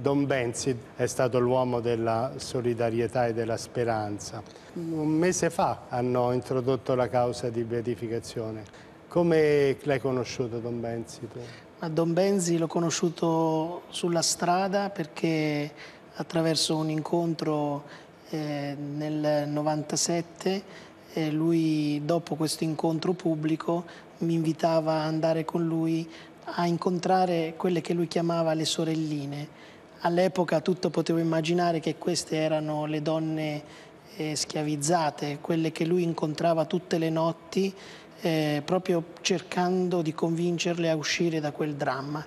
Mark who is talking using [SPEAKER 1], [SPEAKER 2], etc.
[SPEAKER 1] Don Benzi è stato l'uomo della solidarietà e della speranza. Un mese fa hanno introdotto la causa di beatificazione. Come l'hai conosciuto Don Benzi tu?
[SPEAKER 2] A Don Benzi l'ho conosciuto sulla strada perché attraverso un incontro eh, nel 97 eh, lui dopo questo incontro pubblico mi invitava ad andare con lui a incontrare quelle che lui chiamava le sorelline. All'epoca tutto potevo immaginare che queste erano le donne eh, schiavizzate, quelle che lui incontrava tutte le notti eh, proprio cercando di convincerle a uscire da quel dramma.